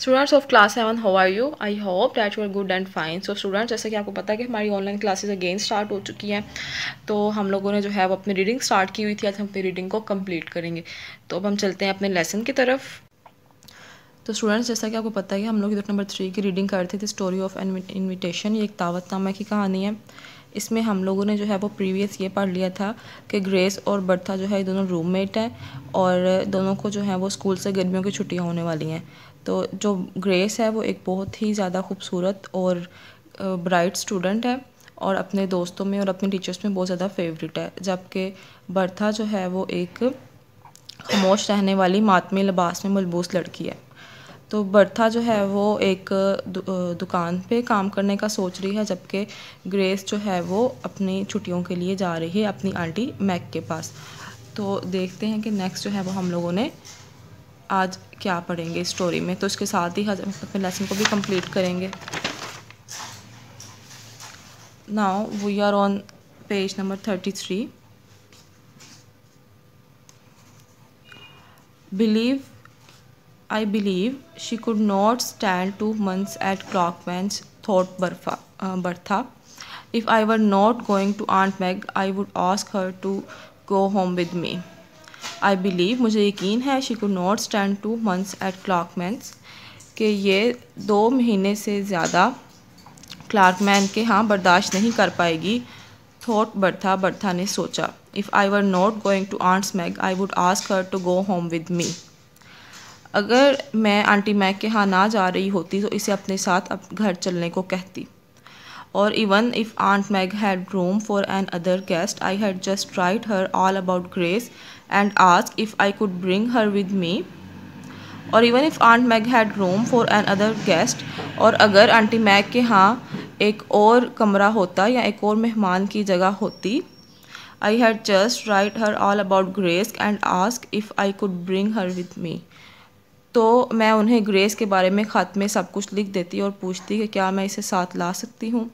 Students of class seven how are you I hope that you are good and fine so students जैसे कि आपको पता है कि हमारी ऑनलाइन क्लासेस अगेन स्टार्ट हो चुकी हैं तो हम लोगों ने जो है वो अपनी रीडिंग स्टार्ट की हुई थी आज हम अपनी रीडिंग को कम्प्लीट करेंगे तो अब हम चलते हैं अपने लेसन की तरफ तो स्टूडेंट्स जैसा कि आपको पता है कि हम लोग नंबर थ्री की रीडिंग करते थे स्टोरी ऑफ इन्विटेशन ये एक दावतनामा की कहानी है इसमें हम लोगों ने जो है वो प्रीवियस ये पढ़ लिया था कि ग्रेस और बर्था जो है दोनों रूममेट हैं और दोनों को जो है वो स्कूल से गर्मियों की छुट्टियाँ होने वाली हैं तो जो ग्रेस है वो एक बहुत ही ज़्यादा खूबसूरत और ब्राइट स्टूडेंट है और अपने दोस्तों में और अपने टीचर्स में बहुत ज़्यादा फेवरेट है जबकि बर्था जो है वो एक खामोश रहने वाली मातमी लिबास में मलबूस लड़की है तो बर्था जो है वो एक दुकान पे काम करने का सोच रही है जबकि ग्रेस जो है वो अपनी छुट्टियों के लिए जा रही है अपनी आंटी मैक के पास तो देखते हैं कि नेक्स्ट जो है वो हम लोगों ने आज क्या पढ़ेंगे स्टोरी में तो उसके साथ ही हम अपने लेसन को भी कंप्लीट करेंगे now we are on page number thirty three believe I believe she could not stand two months at clock Clarkman's thought Bertha Bertha if I were not going to aunt Meg I would ask her to go home with me I believe मुझे यकीन है she could not stand two months at Clarkman's कि ये दो महीने से ज़्यादा Clark man के हाँ बर्दाश्त नहीं कर पाएगी थॉट बर्था बर्था ने सोचा if I were not going to aunt's Meg I would ask her to go home with me अगर मैं आंटी मैग के यहाँ ना जा रही होती तो इसे अपने साथ अप घर चलने को कहती और even if aunt Meg had room for another guest I had just tried her all about Grace and ask if I could bring her with me और even if aunt Meg had room for another guest और अगर aunty mag के यहाँ एक और कमरा होता या एक और मेहमान की जगह होती I had just write her all about Grace and ask if I could bring her with me तो मैं उन्हें ग्रेस के बारे में ख़त में सब कुछ लिख देती और पूछती कि क्या मैं इसे साथ ला सकती हूँ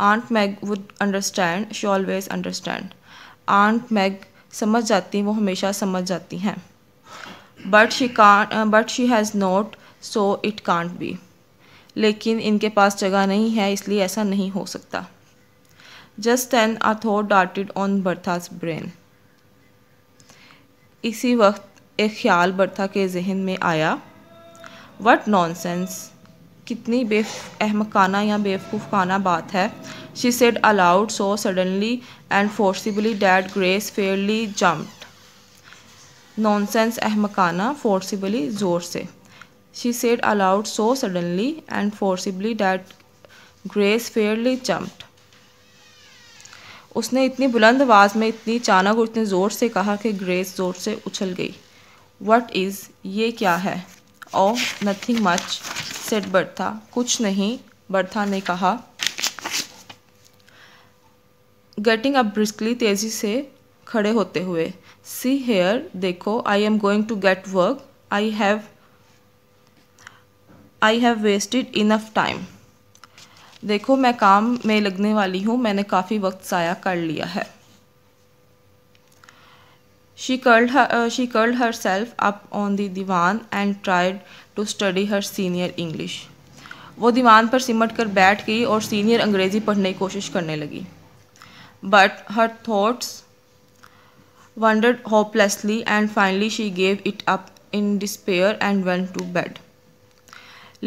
aunt Meg would understand she always understand aunt Meg समझ जाती हैं वो हमेशा समझ जाती हैं but she can but she has not so it can't be लेकिन इनके पास जगह नहीं है इसलिए ऐसा नहीं हो सकता just an a thought darted on Bertha's brain इसी वक्त एक ख्याल बर्था के जहन में आया वट नॉन सेंस कितनी बेफ अहमकाना या बेवकूफ़ाना बात है she said aloud so suddenly and forcibly that Grace fairly jumped sense अहमकाना फोर्सिबली ज़ोर से she said aloud so suddenly and forcibly that Grace fairly jumped उसने इतनी बुलंद आवाज़ में इतनी अचानक और इतने ज़ोर से कहा कि ग्रेस ज़ोर से उछल गई वट इज़ ये क्या है oh nothing much said Bertha कुछ नहीं बर्था ने कहा गेटिंग अप ब्रिस्कली तेज़ी से खड़े होते हुए सी हेयर देखो I am going to get work I have I have wasted enough time देखो मैं काम में लगने वाली हूँ मैंने काफ़ी वक्त साया कर लिया है She curled, her, uh, she curled herself up on the divan and tried to study her senior English. वो दीवान पर सिमट कर बैठ गई और सीनियर अंग्रेज़ी पढ़ने की कोशिश करने लगी but her thoughts wandered hopelessly and finally she gave it up in despair and went to bed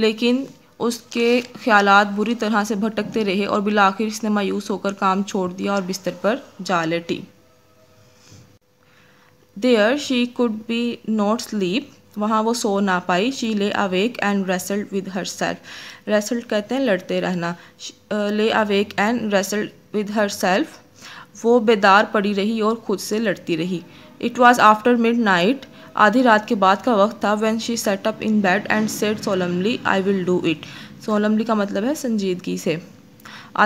लेकिन उसके ख्याल बुरी तरह से भटकते रहे और बिलाखिर इसने मायूस होकर काम छोड़ दिया और बिस्तर पर जा लेटी there she could be not sleep वहाँ वो सो ना पाई she lay awake and wrestled with herself wrestled कहते हैं लड़ते रहना lay awake and wrestled with herself वो बेदार पड़ी रही और खुद से लड़ती रही it was after midnight आधी रात के बाद का वक्त था when she sat up in bed and said solemnly I will do it solemnly का मतलब है संजीदगी से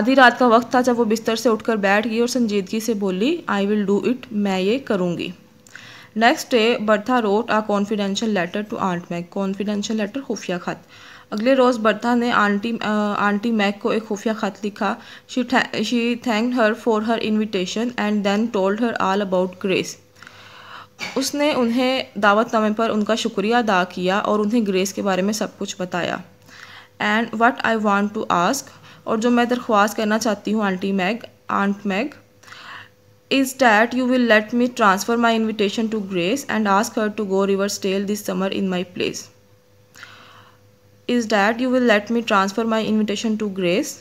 आधी रात का वक्त था जब वो बिस्तर से उठकर बैठ गई और संजीदगी से बोली आई विल डू इट मैं ये करूँगी next day Bertha wrote a confidential letter to aunt Meg confidential letter खुफिया खत अगले रोज़ बर्था ने आंटी आंटी मैक को एक खुफिया खत लिखा she she thank her for her invitation and then told her all about Grace उसने उन्हें दावतनामे पर उनका शुक्रिया अदा किया और उन्हें ग्रेस के बारे में सब कुछ बताया and what I want to ask और जो मैं दरख्वास्त करना चाहती हूँ aunty Meg aunt Meg is that you will let me transfer my invitation to Grace and ask her to go river stale this summer in my place. Is that you will let me transfer my invitation to Grace?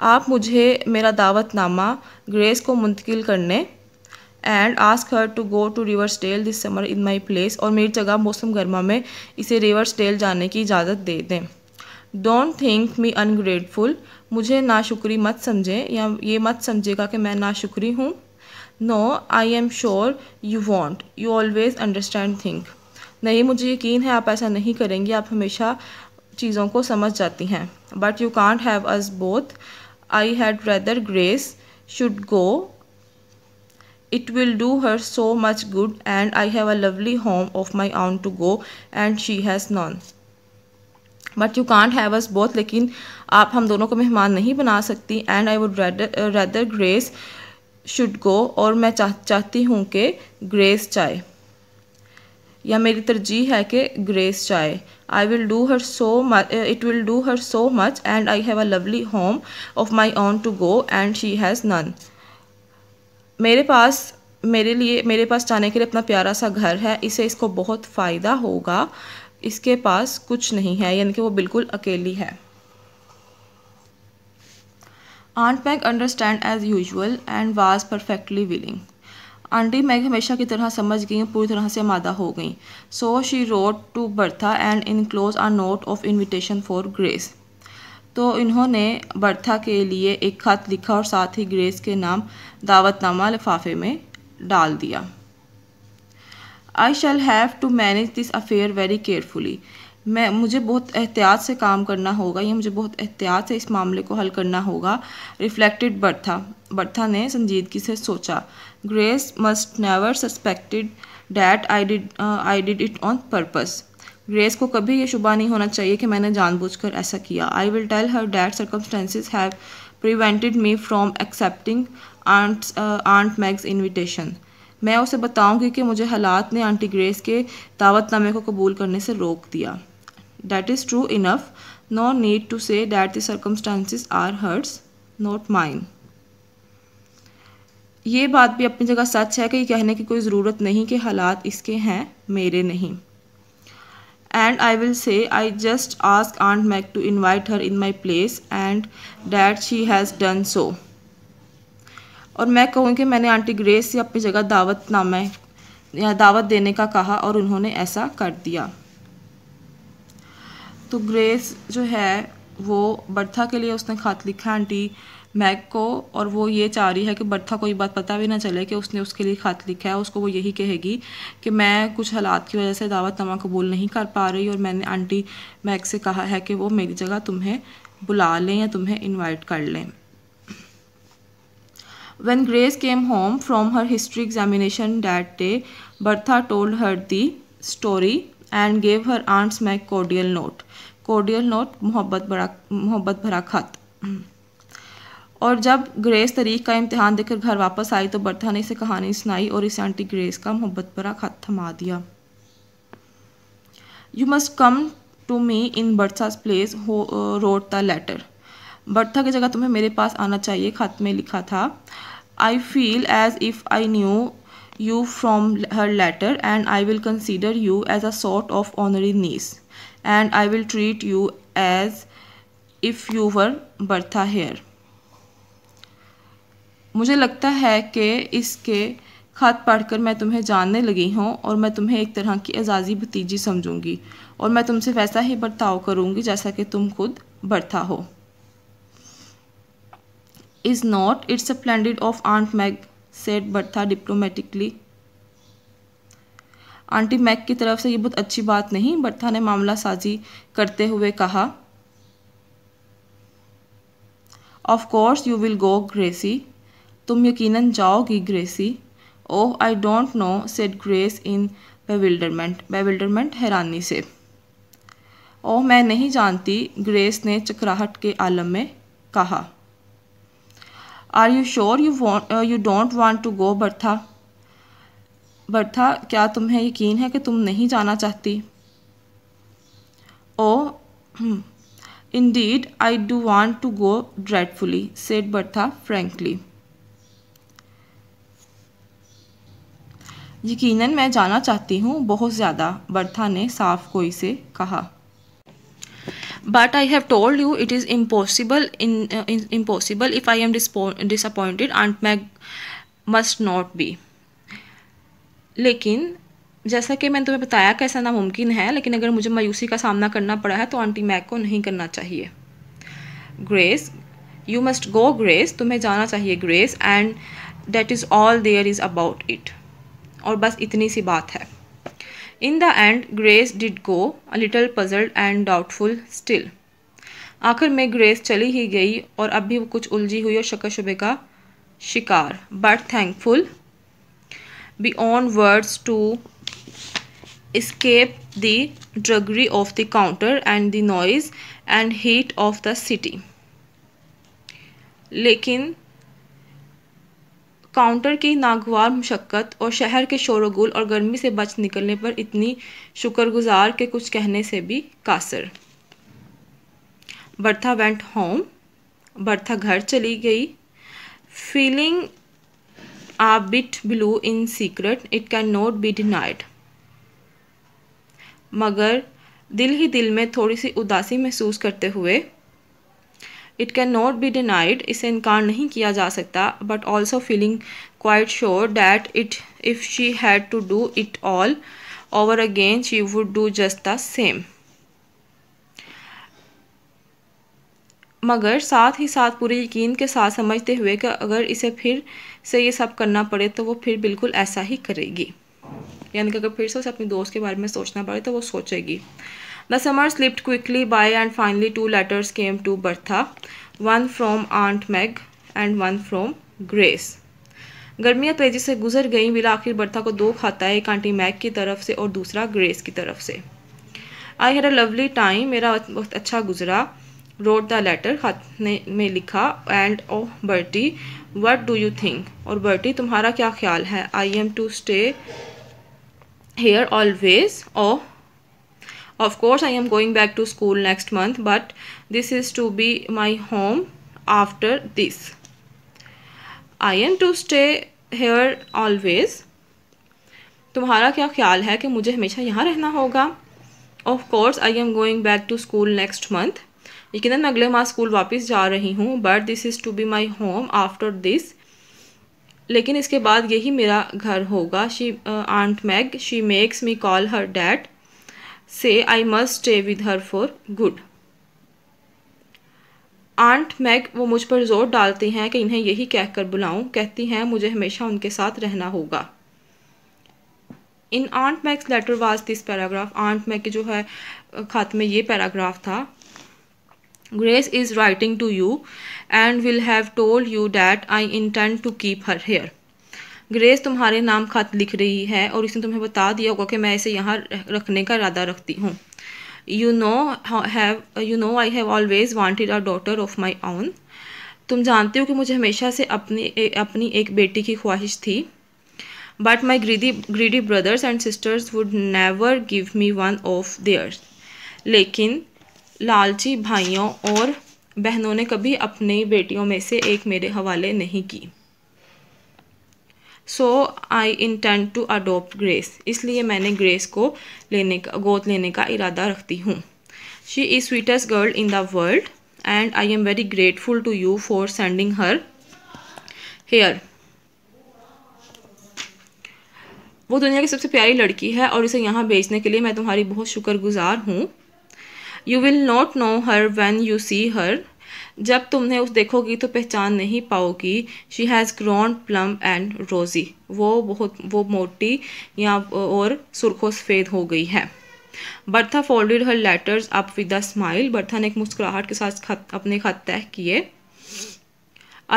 आप मुझे मेरा दावतनामा grace ko muntakil karne and ask her to go to Riversdale this summer in my place और मेरी जगह मौसम गर्मा में इसे रिवर्स डेल जाने की इजाज़त दे दें डोंट थिंक मी अनग्रेटफुल मुझे नाशुक्री मत समझे या ये मत समझेगा कि मैं नाशुक्री हूँ no I am sure you want you always understand think नहीं मुझे यकीन है आप ऐसा नहीं करेंगी आप हमेशा चीज़ों को समझ जाती हैं but you can't have us both I had rather Grace should go it will do her so much good and I have a lovely home of my own to go and she has none but you can't have us both लेकिन आप हम दोनों को मेहमान नहीं बना सकती and I would rather Grace should go और मैं चाह चाहती हूँ कि ग्रेस चाय या मेरी तरजीह है कि ग्रेस चाय I will do her so much it will do her so much and I have a lovely home of my own to go and she has none मेरे पास मेरे लिए मेरे पास जाने के लिए अपना प्यारा सा घर है इसे इसको बहुत फ़ायदा होगा इसके पास कुछ नहीं है यानी कि वो बिल्कुल अकेली है aunt Meg understand as usual and was perfectly willing aunty Meg हमेशा की तरह समझ गई पूरी तरह से मादा हो गई so she wrote to Bertha and enclose a note of invitation for Grace तो इन्होंने बर्था के लिए एक खत लिखा और साथ ही ग्रेस के नाम दावतनामा लिफाफे में डाल दिया I shall have to manage this affair very carefully मैं मुझे बहुत एहतियात से काम करना होगा या मुझे बहुत एहतियात से इस मामले को हल करना होगा रिफ्लेक्टेड बर्था बर्था ने संजीदगी से सोचा Grace must never suspected that I did I did it on purpose Grace को कभी ये शुभ नहीं होना चाहिए कि मैंने जानबूझकर ऐसा किया I will tell her that circumstances have prevented me from accepting aunt aunt Meg's invitation मैं उसे बताऊंगी कि मुझे हालात ने आंटी ग्रेस के दावतनामे को कबूल करने से रोक दिया that is true enough no need to say that the circumstances are hers not mine ये बात भी अपनी जगह सच है कि कहने की कोई ज़रूरत नहीं कि हालात इसके हैं मेरे नहीं and I will say I just ask aunt Meg to invite her in my place and that she has done so और मैं कहूँ कि मैंने आंटी ग्रेस से अपनी जगह दावत नामा या दावत देने का कहा और उन्होंने ऐसा कर दिया तो ग्रेस जो है वो बर्था के लिए उसने खत लिखा आंटी मैग को और वो ये चाह रही है कि बर्था को ये बात पता भी ना चले कि उसने उसके लिए खत लिखा है उसको वो यही कहेगी कि मैं कुछ हालात की वजह से दावत नामा कबूल नहीं कर पा रही और मैंने आंटी मैग से कहा है कि वो मेरी जगह तुम्हें बुला लें या तुम्हें इनवाइट कर लें When Grace came home from her history examination that day, Bertha told her the story and gave her aunt's mac cordial note. Cordial note, मोहब्बत भरा mohabbat bhara खत और जब ग्रेस तरीक का इम्तहान देकर घर वापस आई तो बर्था ने इसे कहानी सुनाई और इसे आंटी ग्रेस का मोहब्बत भरा खत थमा दिया you must come to me in Bertha's place हो रोड द लेटर बर्था की जगह तुम्हें मेरे पास आना चाहिए खत में लिखा था I feel as if I knew you from her letter and I will consider you as a sort of honorary niece and I will treat you as if you were Bertha here. मुझे लगता है कि इसके ख़त पढ़कर मैं तुम्हें जानने लगी हूँ और मैं तुम्हें एक तरह की एजाज़ी भतीजी समझूंगी और मैं तुमसे वैसा ही बर्ताव करूँगी जैसा कि तुम खुद बर्था हो is not. It's a splendid of Aunt Meg, said Bertha diplomatically. Aunty Meg की तरफ से ये बहुत अच्छी बात नहीं बर्था ने मामला साजी करते हुए कहा of course you will go Gracie तुम यकीनन जाओगी Gracie oh I don't know said Grace in bewilderment bewilderment हैरानी से ओह oh, मैं नहीं जानती ग्रेस ने चक्राहट के आलम में कहा are you sure you want you don't want to go Bertha Bertha क्या तुम्हें यकीन है कि तुम नहीं जाना चाहती oh oh, hmm. Indeed, I do want to go dreadfully said Bertha frankly यकीनन मैं जाना चाहती हूँ बहुत ज़्यादा बर्था ने साफ कोई से कहा but i have told you it is impossible in, uh, in impossible if i am disappointed aunt meg must not be लेकिन जैसा कि मैंने तुम्हें बताया कि ऐसा नामुमकिन है लेकिन अगर मुझे मायूसी का सामना करना पड़ा है तो आंटी मैग को नहीं करना चाहिए Grace you must go Grace तुम्हें जाना चाहिए Grace and that is all there is about it और बस इतनी सी बात है in the end Grace did go a little puzzled and doubtful still. आखिर में ग्रेस चली ही गई और अब भी वो कुछ उलझी हुई और शक शुबे का शिकार but thankful beyond words to escape the drudgery of the counter and the noise and heat of the city लेकिन काउंटर की नागवार मशक्क़त और शहर के शोरगुल और गर्मी से बच निकलने पर इतनी शुक्रगुजार के कुछ कहने से भी कासर बर्था वेंट होम बर्था घर चली गई feeling a bit blue in secret it can not be denied मगर दिल ही दिल में थोड़ी सी उदासी महसूस करते हुए it can not be denied इसे इनकार नहीं किया जा सकता but also feeling quite sure that it if she had to do it all over again she would do just the same मगर साथ ही साथ पूरे यकीन के साथ समझते हुए कि अगर इसे फिर से ये सब करना पड़े तो वो फिर बिल्कुल ऐसा ही करेगी यानी कि अगर फिर से उसे अपनी दोस्त के बारे में सोचना पड़े तो वो सोचेगी the summer slipped quickly by and finally two letters came to Bertha one from aunt Meg and one from Grace गर्मियाँ तेज़ी से गुजर गईं बिला आखिर बर्था को दो खाता है एक आंटी मैग की तरफ से और दूसरा ग्रेस की तरफ से I had a lovely time मेरा बहुत अच्छा गुजरा रोड द लेटर खत ने में लिखा and oh Bertie what do you think और बर्टी तुम्हारा क्या ख्याल है I am to stay here always oh of course I am going back to school next month but this is to be my home after this I am to stay here always तुम्हारा क्या ख्याल है कि मुझे हमेशा यहाँ रहना होगा of course I am going back to school next month यकीन मैं अगले माह स्कूल वापस जा रही हूँ but this is to be my home after this लेकिन इसके बाद यही मेरा घर होगा she aunt Meg she makes me call her dad said I must stay with her for good aunt Meg वो मुझ पर जोर डालती हैं कि इन्हें यही कहकर बुलाऊं कहती हैं मुझे हमेशा उनके साथ रहना होगा in aunt Meg's letter was this paragraph aunt Meg के जो है खात में ये पैराग्राफ था Grace is writing to you and will have told you that I intend to keep her here Grace तुम्हारे नाम खत लिख रही है और इसने तुम्हें बता दिया होगा कि मैं इसे यहाँ रखने का इरादा रखती हूँ you know have you know I have always wanted a daughter of my own तुम जानते हो कि मुझे हमेशा से अपनी ए, अपनी एक बेटी की ख्वाहिश थी but my greedy greedy brothers and sisters would never give me one of theirs लेकिन लालची भाइयों और बहनों ने कभी अपनी बेटियों में से एक मेरे हवाले नहीं की so I intend to adopt Grace इसलिए मैंने ग्रेस को लेने का गोद लेने का इरादा रखती हूँ she is sweetest girl in the world and I am very grateful to you for sending her here वो दुनिया की सबसे प्यारी लड़की है और इसे यहाँ भेजने के लिए मैं तुम्हारी बहुत शुक्रगुजार हूँ you will not know her when you see her जब तुमने उस देखोगी तो पहचान नहीं पाओगी she has grown plump and rosy वो बहुत वो मोटी या और सुरखो सफ़ेद हो गई है Bertha folded her letters up with a smile Bertha ने एक मुस्कुराहट के साथ खत अपने खत तय किए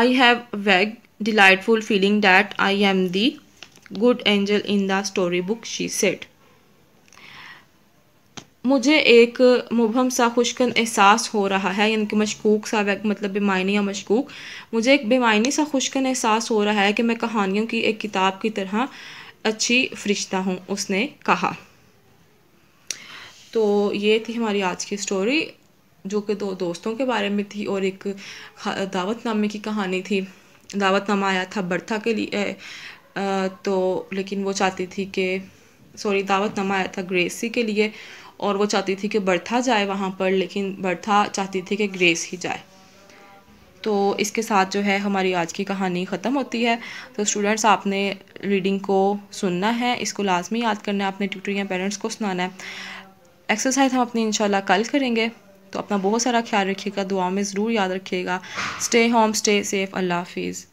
I have vague delightful feeling that I am the good angel in the story book she set मुझे एक मुबहम सा खुशकन एहसास हो रहा है यानी कि मशकूक सा मतलब बेमायनी या मशकूक मुझे एक बेमायनी सा खुशकन एहसास हो रहा है कि मैं कहानियों की एक किताब की तरह अच्छी फरिश्ता हूँ उसने कहा तो ये थी हमारी आज की स्टोरी जो कि दो दोस्तों के बारे में थी और एक दावतनामे की कहानी थी दावतनामा आया था बर्था के लिए आ, तो लेकिन वो चाहती थी कि सॉरी दावतनामा आया था ग्रेसी के लिए और वो चाहती थी कि बर्था जाए वहाँ पर लेकिन बर्था चाहती थी कि ग्रेस ही जाए तो इसके साथ जो है हमारी आज की कहानी ख़त्म होती है तो स्टूडेंट्स आपने रीडिंग को सुनना है इसको लाजमी याद करना है अपने ट्यूटर या पेरेंट्स को सुनाना है एक्सरसाइज हम अपनी इंशाल्लाह कल करेंगे तो अपना बहुत सारा ख्याल रखिएगा दुआ में ज़रूर याद रखिएगा स्टे होम स्टे सेफ़ अल्लाह हाफिज़